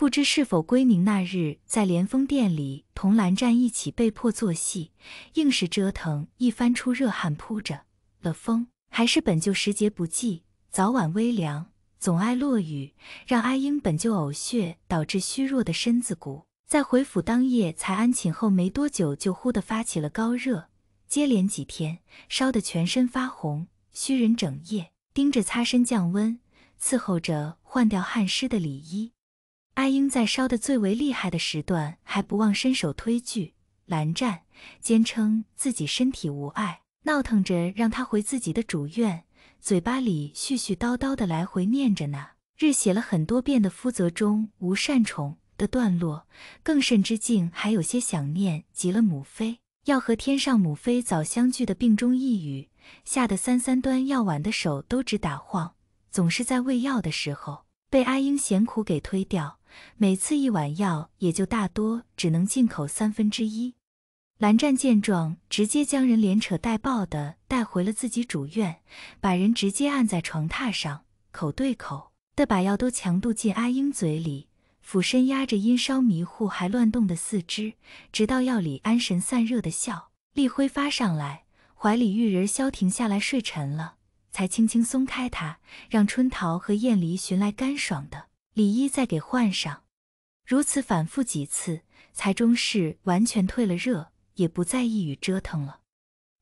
不知是否归宁那日，在连峰店里同蓝湛一起被迫作戏，硬是折腾一番出热汗，扑着了风，还是本就时节不济，早晚微凉，总爱落雨，让阿英本就呕血导致虚弱的身子骨，在回府当夜才安寝后没多久，就忽地发起了高热，接连几天烧得全身发红，虚人整夜盯着擦身降温，伺候着换掉汗湿的里衣。阿英在烧得最为厉害的时段，还不忘伸手推拒蓝湛，坚称自己身体无碍，闹腾着让他回自己的主院，嘴巴里絮絮叨叨地来回念着那日写了很多遍的“夫则》中无善宠”的段落，更甚之境还有些想念极了母妃，要和天上母妃早相聚的病中一语，吓得三三端药碗的手都直打晃，总是在喂药的时候。被阿英嫌苦给推掉，每次一碗药也就大多只能进口三分之一。蓝湛见状，直接将人连扯带抱的带回了自己主院，把人直接按在床榻上，口对口的把药都强渡进阿英嘴里，俯身压着因烧迷糊还乱动的四肢，直到药里安神散热的效力挥发上来，怀里玉人消停下来睡沉了。才轻轻松开他，让春桃和燕离寻来干爽的里衣，再给换上。如此反复几次，才终是完全退了热，也不再一雨折腾了。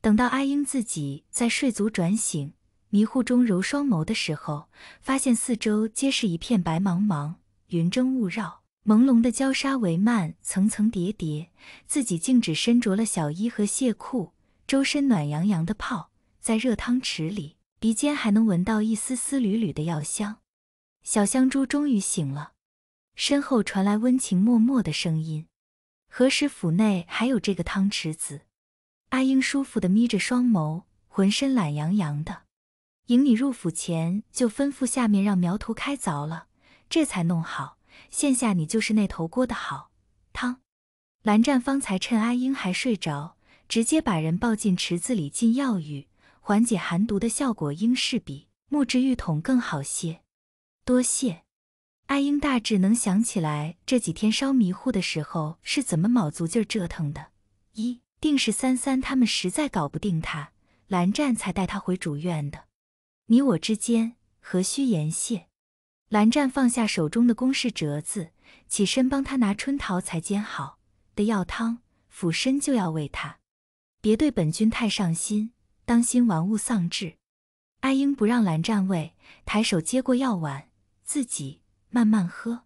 等到阿英自己在睡足转醒、迷糊中揉双眸的时候，发现四周皆是一片白茫茫，云蒸雾绕，朦胧的鲛纱帷幔层层叠叠，自己竟只身着了小衣和亵裤，周身暖洋洋的泡在热汤池里。鼻尖还能闻到一丝丝缕缕的药香，小香珠终于醒了，身后传来温情脉脉的声音。何时府内还有这个汤池子？阿英舒服的眯着双眸，浑身懒洋洋的。迎你入府前就吩咐下面让苗头开凿了，这才弄好。现下你就是那头锅的好汤。蓝湛方才趁阿英还睡着，直接把人抱进池子里进药浴。缓解寒毒的效果应是比木质浴桶更好些。多谢。阿英大致能想起来这几天烧迷糊的时候是怎么卯足劲儿折腾的，一定是三三他们实在搞不定他，蓝湛才带他回主院的。你我之间何须言谢？蓝湛放下手中的公事折子，起身帮他拿春桃才煎好的药汤，俯身就要喂他。别对本君太上心。当心玩物丧志，阿英不让蓝湛喂，抬手接过药碗，自己慢慢喝。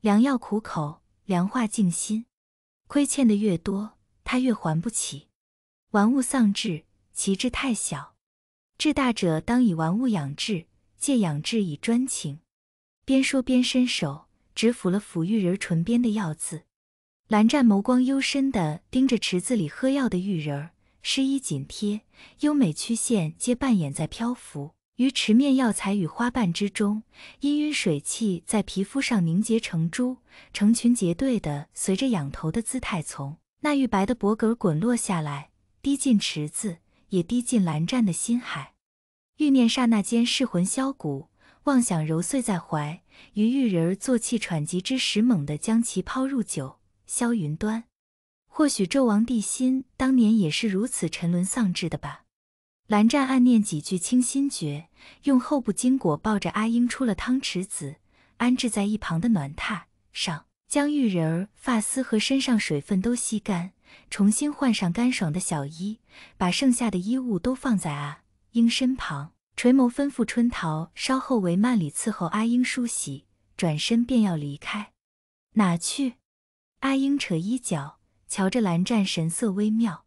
良药苦口，良话静心。亏欠的越多，他越还不起。玩物丧志，其志太小。志大者当以玩物养志，借养志以专情。边说边伸手，指抚了抚玉人唇边的药渍。蓝湛眸光幽深的盯着池子里喝药的玉人儿。湿衣紧贴，优美曲线皆扮演在漂浮于池面药材与花瓣之中。氤氲水汽在皮肤上凝结成珠，成群结队的随着仰头的姿态，从那玉白的脖梗滚落下来，滴进池子，也滴进蓝湛的心海。欲念刹那间噬魂削骨，妄想揉碎在怀。于玉人儿做气喘急之时，猛地将其抛入酒，消云端。或许纣王帝辛当年也是如此沉沦丧志的吧。蓝湛暗念几句清心诀，用后部巾裹抱着阿英出了汤池子，安置在一旁的暖榻上，将玉人儿发丝和身上水分都吸干，重新换上干爽的小衣，把剩下的衣物都放在阿英身旁，垂眸吩咐春桃稍后为曼丽伺候阿英梳洗，转身便要离开。哪去？阿英扯衣角。瞧着蓝湛神色微妙，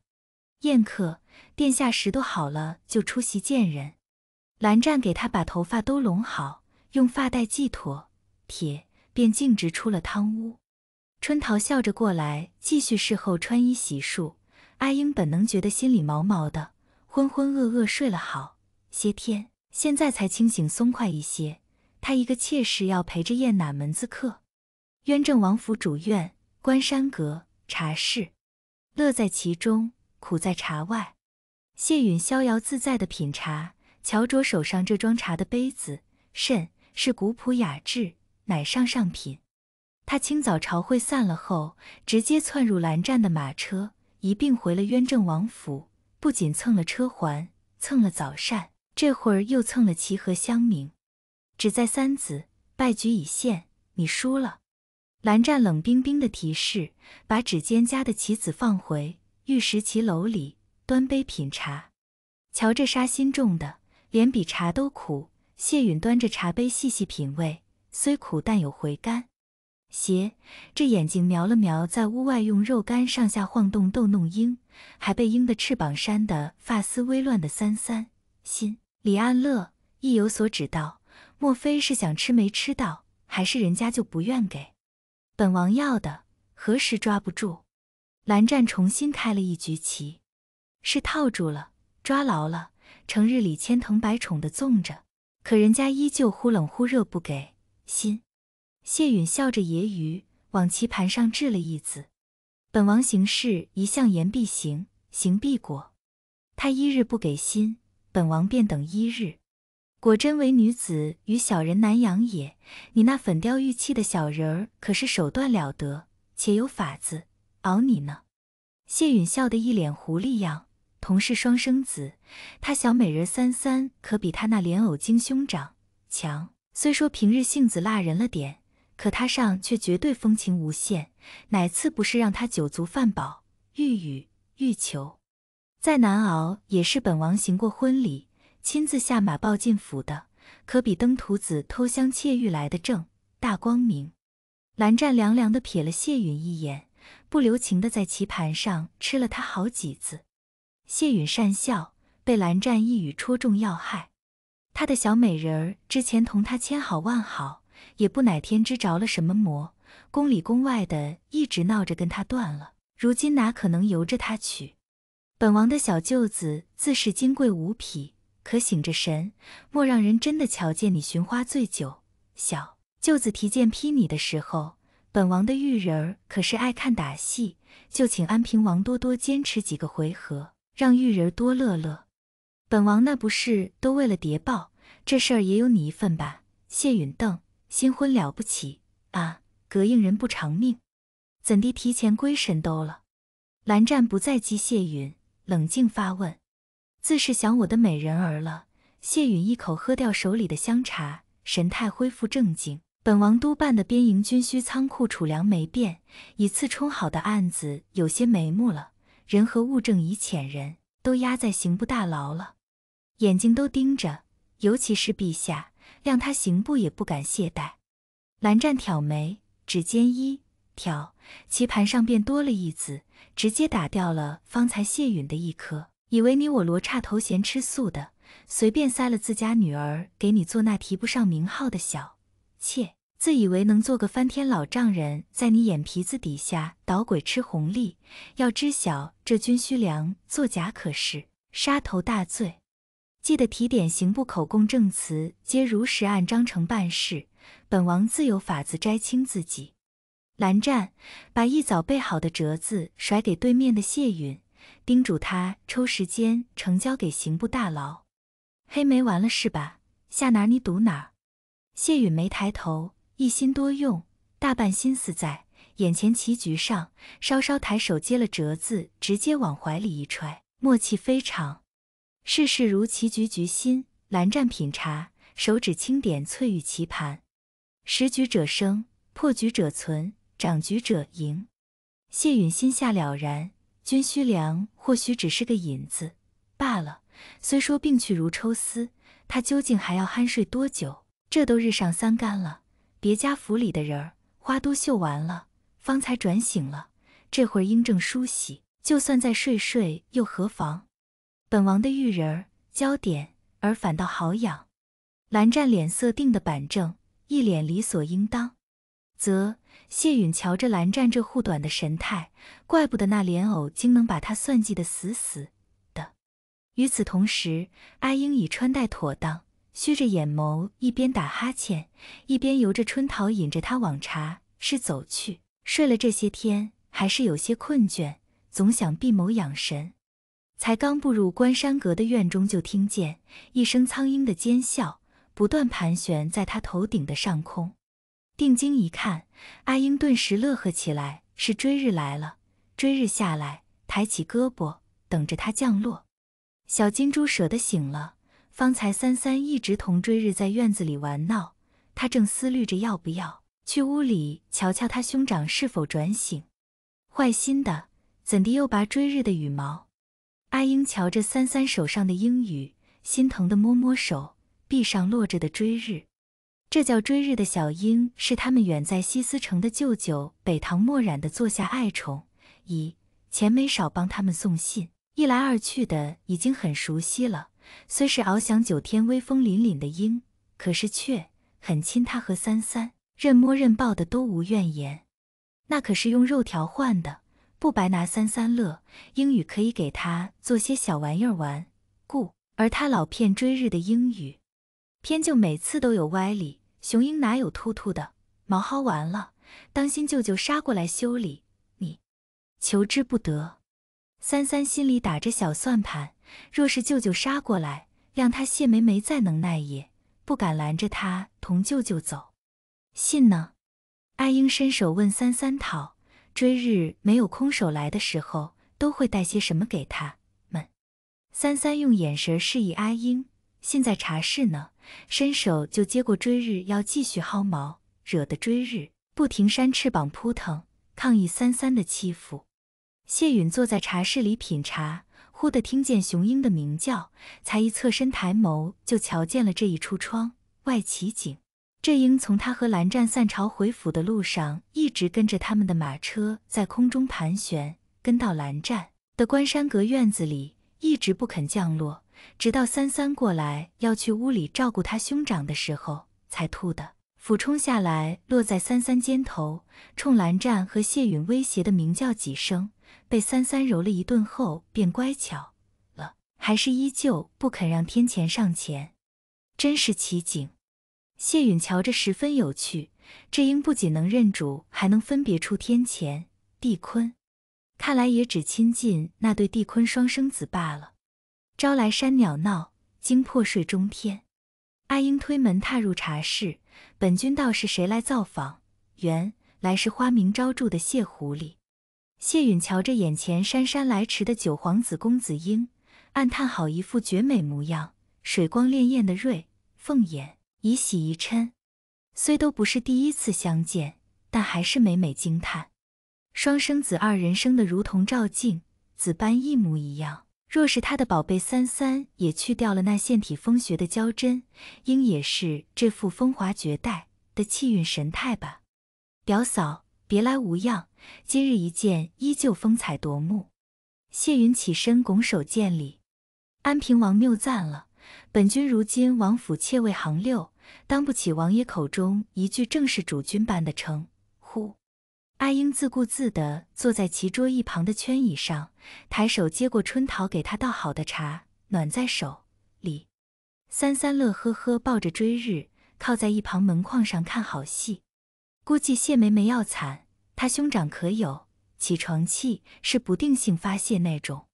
宴客殿下拾掇好了就出席见人。蓝湛给他把头发都拢好，用发带系妥，铁便径直出了汤屋。春桃笑着过来，继续侍候穿衣洗漱。阿英本能觉得心里毛毛的，浑浑噩噩睡了好些天，现在才清醒松快一些。她一个妾室要陪着宴哪门子客？渊正王府主院关山阁。茶室，乐在其中，苦在茶外。谢允逍遥自在的品茶，瞧着手上这装茶的杯子，甚是古朴雅致，乃上上品。他清早朝会散了后，直接窜入蓝湛的马车，一并回了渊正王府。不仅蹭了车环，蹭了早膳，这会儿又蹭了齐和香茗。只在三子，败局已现，你输了。蓝湛冷冰冰的提示，把指尖夹的棋子放回玉石棋楼里，端杯品茶。瞧这杀心重的，连比茶都苦。谢允端着茶杯细细品味，虽苦但有回甘。邪，这眼睛瞄了瞄，在屋外用肉干上下晃动逗弄鹰，还被鹰的翅膀扇得发丝微乱的三三心，李安乐意有所指道：莫非是想吃没吃到，还是人家就不愿给？本王要的何时抓不住？蓝湛重新开了一局棋，是套住了，抓牢了，成日里千疼百宠的纵着，可人家依旧忽冷忽热，不给心。谢允笑着揶揄，往棋盘上掷了一子。本王行事一向言必行，行必果，他一日不给心，本王便等一日。果真为女子与小人难养也。你那粉雕玉砌的小人儿可是手段了得，且有法子熬你呢。谢允笑得一脸狐狸样。同是双生子，他小美人三三可比他那莲藕精兄长强。虽说平日性子辣人了点，可他上却绝对风情无限。哪次不是让他酒足饭饱、欲语欲求？再难熬也是本王行过婚礼。亲自下马抱进府的，可比登徒子偷香窃玉来的正大光明。蓝湛凉凉的瞥了谢允一眼，不留情的在棋盘上吃了他好几次。谢允讪笑，被蓝湛一语戳中要害。他的小美人儿之前同他千好万好，也不乃天知着了什么魔，宫里宫外的一直闹着跟他断了。如今哪可能由着他娶？本王的小舅子自是金贵无匹。可醒着神，莫让人真的瞧见你寻花醉酒。小舅子提剑劈你的时候，本王的玉人儿可是爱看打戏，就请安平王多多坚持几个回合，让玉人儿多乐乐。本王那不是都为了谍报，这事儿也有你一份吧？谢允瞪，新婚了不起啊？膈应人不偿命，怎地提前归神兜了？蓝湛不再激谢允，冷静发问。自是想我的美人儿了。谢允一口喝掉手里的香茶，神态恢复正经。本王督办的边营军需仓库储粮没变，以次充好的案子有些眉目了。人和物证已遣人，都押在刑部大牢了，眼睛都盯着，尤其是陛下，谅他刑部也不敢懈怠。蓝湛挑眉，指尖一挑，棋盘上便多了一子，直接打掉了方才谢允的一颗。以为你我罗刹头衔吃素的，随便塞了自家女儿给你做那提不上名号的小妾，自以为能做个翻天老丈人，在你眼皮子底下捣鬼吃红利。要知晓这军需粮作假可是杀头大罪，记得提点刑部口供证词皆如实按章程办事，本王自有法子摘清自己。蓝湛把一早备好的折子甩给对面的谢允。叮嘱他抽时间呈交给刑部大牢，黑没完了是吧？下哪你赌哪。谢允没抬头，一心多用，大半心思在眼前棋局上。稍稍抬手接了折子，直接往怀里一揣，默契非常。世事如棋局，局心。蓝湛品茶，手指轻点翠玉棋盘。识局者生，破局者存，掌局者赢。谢允心下了然。军需粮或许只是个引子罢了。虽说病去如抽丝，他究竟还要酣睡多久？这都日上三竿了，别家府里的人儿花都绣完了，方才转醒了。这会儿应正梳洗，就算再睡睡又何妨？本王的玉人儿娇点，而反倒好养。蓝湛脸色定得板正，一脸理所应当。则谢允瞧着蓝湛这护短的神态，怪不得那莲藕竟能把他算计的死死的。与此同时，阿英已穿戴妥当，虚着眼眸，一边打哈欠，一边由着春桃引着他往茶室走去。睡了这些天，还是有些困倦，总想闭眸养神。才刚步入关山阁的院中，就听见一声苍鹰的尖啸，不断盘旋在他头顶的上空。定睛一看，阿英顿时乐呵起来。是追日来了，追日下来，抬起胳膊，等着他降落。小金猪舍得醒了，方才三三一直同追日在院子里玩闹，他正思虑着要不要去屋里瞧瞧他兄长是否转醒。坏心的，怎地又拔追日的羽毛？阿英瞧着三三手上的鹰羽，心疼的摸摸手臂上落着的追日。这叫追日的小鹰是他们远在西斯城的舅舅北堂墨染的座下爱宠，以前没少帮他们送信，一来二去的已经很熟悉了。虽是翱翔九天、威风凛凛的鹰，可是却很亲他和三三，任摸任抱的都无怨言。那可是用肉条换的，不白拿三三乐。英语可以给他做些小玩意儿玩，故而他老骗追日的英语，偏就每次都有歪理。雄鹰哪有秃秃的毛薅完了，当心舅舅杀过来修理你，求之不得。三三心里打着小算盘，若是舅舅杀过来，让他谢梅梅再能耐也不敢拦着他同舅舅走。信呢？阿英伸手问三三，讨追日没有空手来的时候，都会带些什么给他们？三三用眼神示意阿英。现在茶室呢，伸手就接过追日，要继续薅毛，惹得追日不停扇翅膀扑腾，抗议三三的欺负。谢允坐在茶室里品茶，忽地听见雄鹰的鸣叫，才一侧身抬眸，就瞧见了这一出窗外奇景。这鹰从他和蓝湛散朝回府的路上，一直跟着他们的马车在空中盘旋，跟到蓝湛的关山阁院子里，一直不肯降落。直到三三过来要去屋里照顾他兄长的时候，才吐的，俯冲下来落在三三肩头，冲蓝湛和谢允威胁的鸣叫几声，被三三揉了一顿后便乖巧了，还是依旧不肯让天乾上前，真是奇景。谢允瞧着十分有趣，这鹰不仅能认主，还能分别出天乾、地坤，看来也只亲近那对地坤双生子罢了。招来山鸟闹，惊破睡中天。阿英推门踏入茶室，本君道是谁来造访？原来是花名昭著的谢狐狸。谢允瞧着眼前姗姗来迟的九皇子公子英，暗叹好一副绝美模样，水光潋滟的瑞凤眼，一喜一嗔，虽都不是第一次相见，但还是每每惊叹。双生子二人生的如同照镜子般一模一样。若是他的宝贝三三也去掉了那腺体风穴的娇贞，应也是这副风华绝代的气韵神态吧。表嫂，别来无恙，今日一见，依旧风采夺目。谢云起身拱手见礼，安平王谬赞了，本君如今王府妾位行六，当不起王爷口中一句正是主君般的称呼。阿英自顾自地坐在棋桌一旁的圈椅上，抬手接过春桃给他倒好的茶，暖在手里。三三乐呵呵抱着追日，靠在一旁门框上看好戏。估计谢梅梅要惨，她兄长可有起床气？是不定性发泄那种。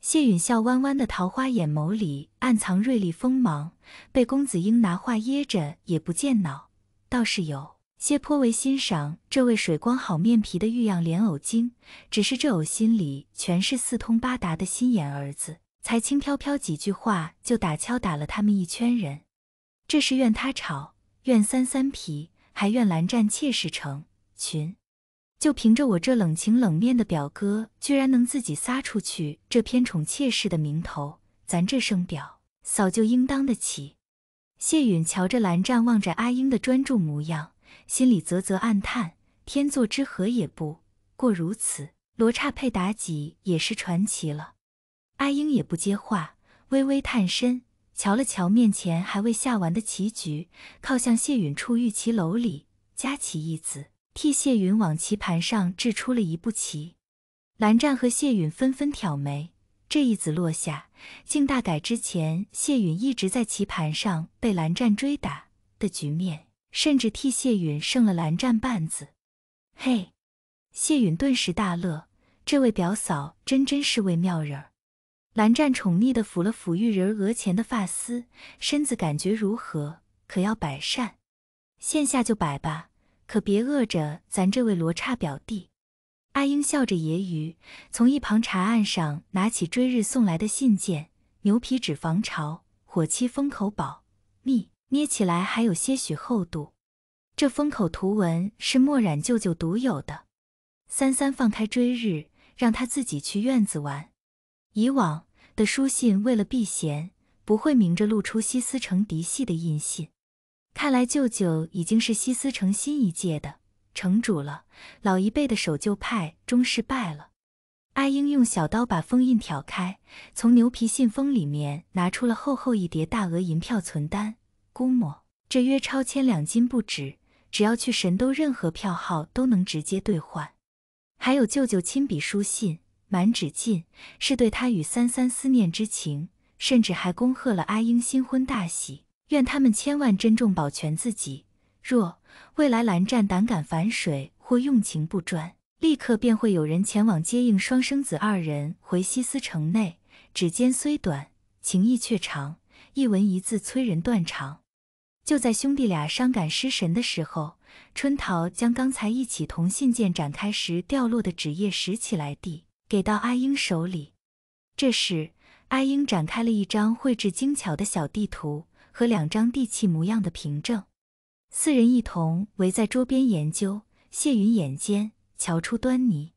谢允笑弯弯的桃花眼眸里暗藏锐利锋芒，被公子英拿话噎着也不见恼，倒是有。谢颇为欣赏这位水光好面皮的玉样莲藕精，只是这藕心里全是四通八达的心眼儿子，才轻飘飘几句话就打敲打了他们一圈人。这是怨他吵，怨三三皮，还怨蓝湛妾室成群。就凭着我这冷情冷面的表哥，居然能自己撒出去这偏宠妾室的名头，咱这声表嫂就应当得起。谢允瞧着蓝湛望着阿英的专注模样。心里啧啧暗叹，天作之合也不过如此。罗刹配妲己也是传奇了。阿英也不接话，微微探身，瞧了瞧面前还未下完的棋局，靠向谢允处玉棋楼里，加棋一子，替谢允往棋盘上掷出了一步棋。蓝湛和谢允纷纷挑眉，这一子落下，竟大改之前谢允一直在棋盘上被蓝湛追打的局面。甚至替谢允胜了蓝湛半子，嘿，谢允顿时大乐，这位表嫂真真是位妙人儿。蓝湛宠溺的抚了抚玉人额前的发丝，身子感觉如何？可要摆扇？现下就摆吧，可别饿着咱这位罗刹表弟。阿英笑着揶揄，从一旁茶案上拿起追日送来的信件，牛皮纸防潮，火漆封口，保密。捏起来还有些许厚度，这封口图文是墨染舅舅独有的。三三放开追日，让他自己去院子玩。以往的书信为了避嫌，不会明着露出西斯城嫡系的印信。看来舅舅已经是西斯城新一届的城主了，老一辈的守旧派终是败了。阿英用小刀把封印挑开，从牛皮信封里面拿出了厚厚一叠大额银票存单。估摸这约超千两金不止，只要去神都，任何票号都能直接兑换。还有舅舅亲笔书信，满纸尽是对他与三三思念之情，甚至还恭贺了阿英新婚大喜，愿他们千万珍重保全自己。若未来蓝湛胆敢反水或用情不专，立刻便会有人前往接应双生子二人回西斯城内。指尖虽短，情意却长，一文一字催人断肠。就在兄弟俩伤感失神的时候，春桃将刚才一起同信件展开时掉落的纸页拾起来，递给到阿英手里。这时，阿英展开了一张绘制精巧的小地图和两张地契模样的凭证，四人一同围在桌边研究。谢云眼尖，瞧出端倪，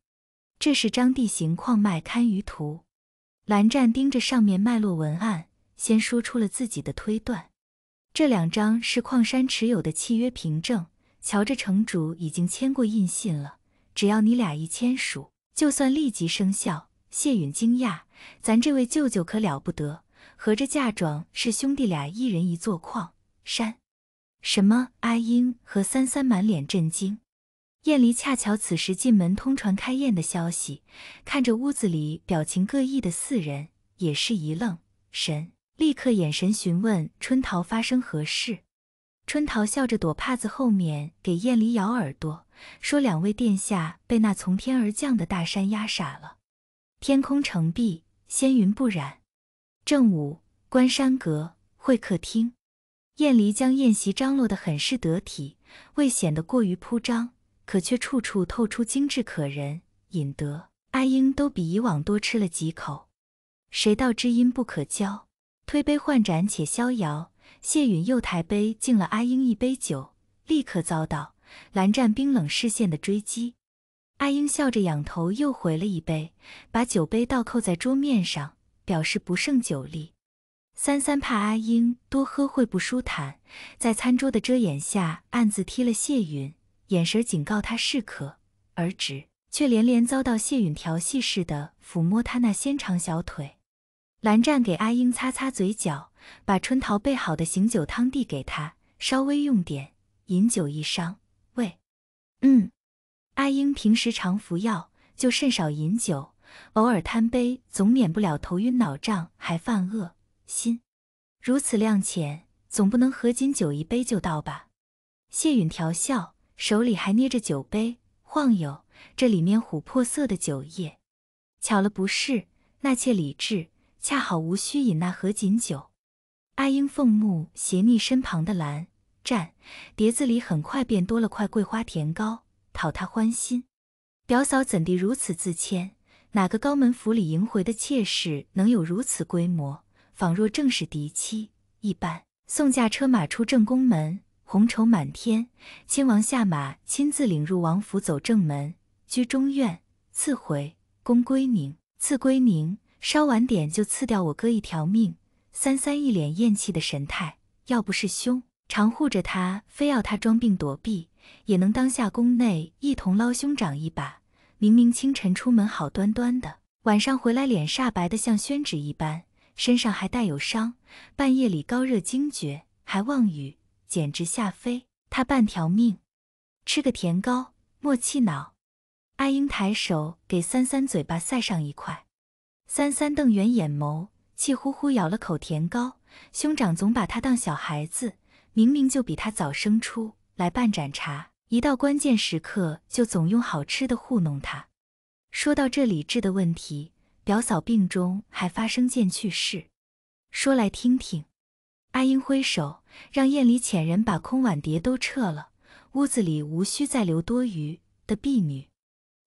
这是张地形矿脉勘舆图。蓝湛盯着上面脉络文案，先说出了自己的推断。这两张是矿山持有的契约凭证，瞧着城主已经签过印信了。只要你俩一签署，就算立即生效。谢允惊讶，咱这位舅舅可了不得，合着嫁妆是兄弟俩一人一座矿山？什么？阿英和三三满脸震惊。燕离恰巧此时进门通传开宴的消息，看着屋子里表情各异的四人，也是一愣神。立刻眼神询问春桃发生何事，春桃笑着躲帕子后面给燕离咬耳朵，说两位殿下被那从天而降的大山压傻了，天空澄碧，仙云不染。正午，关山阁会客厅，燕离将宴席张罗的很是得体，未显得过于铺张，可却处处透出精致可人，引得阿英都比以往多吃了几口。谁道知音不可交？推杯换盏且逍遥，谢允又抬杯敬了阿英一杯酒，立刻遭到蓝湛冰冷视线的追击。阿英笑着仰头又回了一杯，把酒杯倒扣在桌面上，表示不胜酒力。三三怕阿英多喝会不舒坦，在餐桌的遮掩下暗自踢了谢允，眼神警告他适可而止，却连连遭到谢允调戏似的抚摸他那纤长小腿。蓝湛给阿英擦擦嘴角，把春桃备好的醒酒汤递给她，稍微用点。饮酒易伤胃，嗯。阿英平时常服药，就甚少饮酒，偶尔贪杯，总免不了头晕脑胀，还犯恶心。如此量浅，总不能喝尽酒一杯就倒吧？谢允调笑，手里还捏着酒杯晃悠，这里面琥珀色的酒液。巧了，不是？那妾理智。恰好无需饮那合锦酒。阿英凤目斜睨身旁的蓝湛，碟子里很快便多了块桂花甜糕，讨他欢心。表嫂怎地如此自谦？哪个高门府里迎回的妾室能有如此规模，仿若正是嫡妻一般？送驾车马出正宫门，红绸满天。亲王下马，亲自领入王府，走正门，居中院。赐回宫归宁，赐归宁。稍晚点就赐掉我哥一条命。三三一脸厌气的神态，要不是兄常护着他，非要他装病躲避，也能当下宫内一同捞兄长一把。明明清晨出门好端端的，晚上回来脸煞白的像宣纸一般，身上还带有伤，半夜里高热惊厥，还妄语，简直吓飞他半条命。吃个甜糕，莫气恼。阿英抬手给三三嘴巴塞上一块。三三瞪圆眼眸，气呼呼咬了口甜糕。兄长总把他当小孩子，明明就比他早生出来半盏茶，一到关键时刻就总用好吃的糊弄他。说到这理智的问题，表嫂病中还发生件趣事，说来听听。阿英挥手让宴礼遣人把空碗碟都撤了，屋子里无需再留多余的婢女。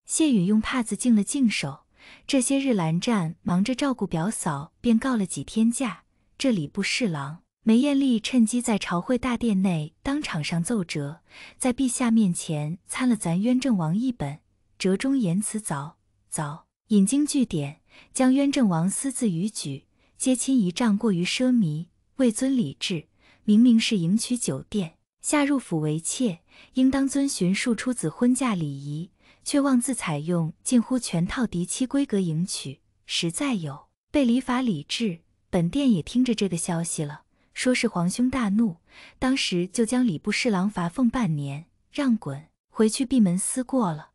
谢允用帕子净了净手。这些日，蓝湛忙着照顾表嫂，便告了几天假。这礼部侍郎梅艳丽趁机在朝会大殿内当场上奏折，在陛下面前参了咱冤正王一本。折中言辞凿凿，引经据典，将冤正王私自逾矩、接亲仪仗过于奢靡、未遵礼制，明明是迎娶酒店下入府为妾，应当遵循庶出子婚嫁礼仪。却妄自采用近乎全套嫡妻规格迎娶，实在有悖礼法礼制。本殿也听着这个消息了，说是皇兄大怒，当时就将礼部侍郎罚俸半年，让滚回去闭门思过了。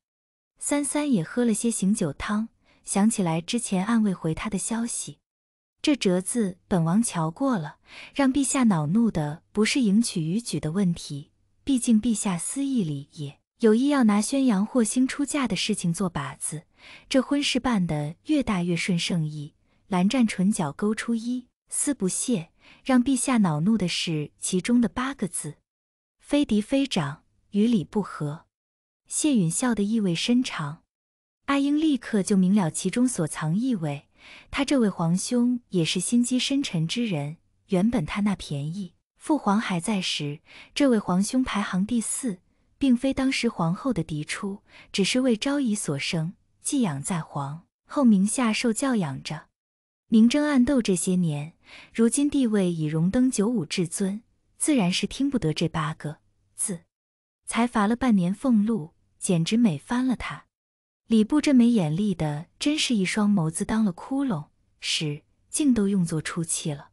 三三也喝了些醒酒汤，想起来之前暗卫回他的消息，这折子本王瞧过了，让陛下恼怒的不是迎娶逾矩的问题，毕竟陛下私意里也。有意要拿宣扬霍星出嫁的事情做靶子，这婚事办得越大越顺圣意。蓝湛唇角勾出一丝不屑。让陛下恼怒的是其中的八个字：非嫡非长，与礼不合。谢允笑得意味深长。阿英立刻就明了其中所藏意味。他这位皇兄也是心机深沉之人。原本他那便宜父皇还在时，这位皇兄排行第四。并非当时皇后的嫡出，只是为昭仪所生，寄养在皇后名下受教养着。明争暗斗这些年，如今地位已荣登九五至尊，自然是听不得这八个字，才罚了半年俸禄，简直美翻了他。礼部这没眼力的，真是一双眸子当了窟窿，使竟都用作出气了。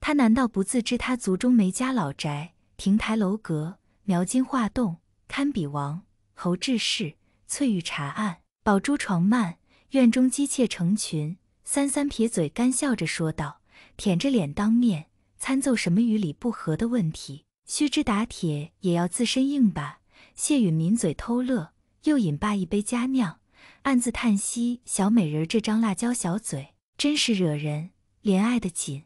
他难道不自知他族中没家老宅、亭台楼阁、描金画栋？堪比王侯志士，翠玉查案，宝珠床幔，院中姬妾成群。三三撇嘴，干笑着说道：“舔着脸当面参奏什么与理不合的问题，须知打铁也要自身硬吧？”谢允抿嘴偷乐，又饮罢一杯佳酿，暗自叹息：“小美人这张辣椒小嘴，真是惹人怜爱的紧。”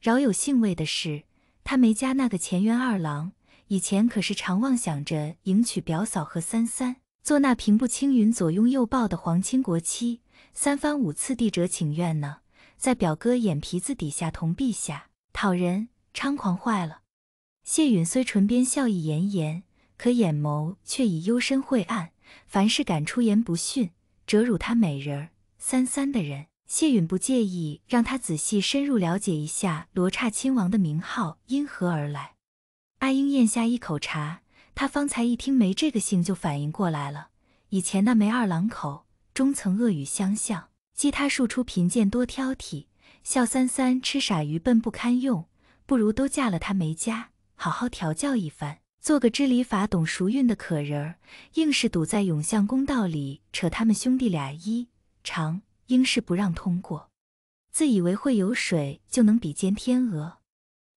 饶有兴味的是，他没加那个前院二郎。以前可是常妄想着迎娶表嫂和三三，做那平步青云、左拥右抱的皇亲国戚，三番五次地折请愿呢，在表哥眼皮子底下同陛下讨人，猖狂坏了。谢允虽唇边笑意炎炎，可眼眸却已幽深晦暗。凡是敢出言不逊、折辱他美人儿三三的人，谢允不介意让他仔细深入了解一下罗刹亲王的名号因何而来。阿英咽下一口茶，他方才一听没这个姓，就反应过来了。以前那梅二郎口中曾恶语相向，激他庶出贫贱多挑剔，笑三三痴傻愚笨不堪用，不如都嫁了他梅家，好好调教一番，做个知礼法懂熟韵的可人儿。硬是堵在永巷公道里扯他们兄弟俩衣裳，应是不让通过，自以为会游水就能比肩天鹅。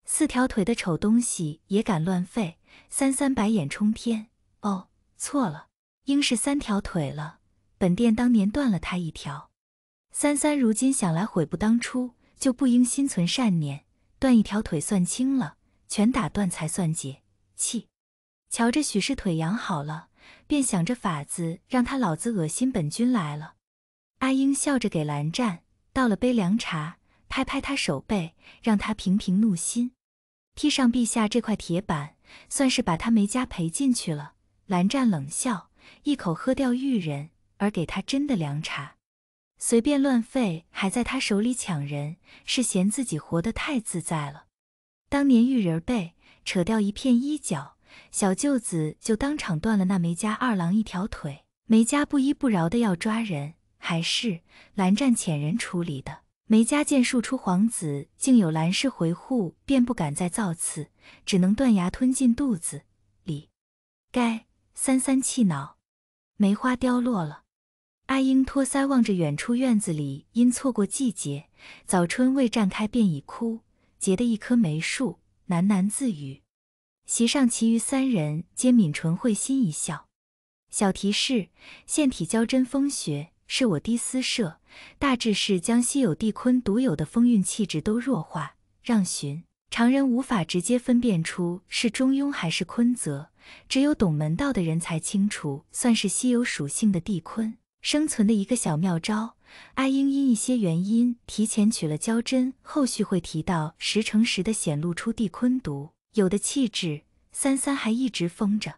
四条腿的丑东西也敢乱吠！三三白眼冲天。哦，错了，应是三条腿了。本殿当年断了他一条。三三如今想来悔不当初，就不应心存善念。断一条腿算轻了，全打断才算解气。瞧着许是腿养好了，便想着法子让他老子恶心本君来了。阿英笑着给蓝湛倒了杯凉茶，拍拍他手背，让他平平怒心。踢上陛下这块铁板，算是把他梅家赔进去了。蓝湛冷笑，一口喝掉玉人，而给他真的凉茶，随便乱废，还在他手里抢人，是嫌自己活得太自在了。当年玉人被扯掉一片衣角，小舅子就当场断了那梅家二郎一条腿。梅家不依不饶的要抓人，还是蓝湛遣人处理的。梅家见庶出皇子竟有兰氏回护，便不敢再造次，只能断牙吞进肚子里。该三三气恼，梅花凋落了。阿英托腮望着远处院子里，因错过季节，早春未绽开便已枯结的一棵梅树，喃喃自语。席上其余三人皆抿唇会心一笑。小提示：腺体交真风穴。是我低私设，大致是将稀有地坤独有的风韵气质都弱化，让寻常人无法直接分辨出是中庸还是坤泽，只有懂门道的人才清楚。算是稀有属性的地坤生存的一个小妙招。阿英因一些原因提前取了交针，后续会提到十成十的显露出地坤独有的气质。三三还一直封着。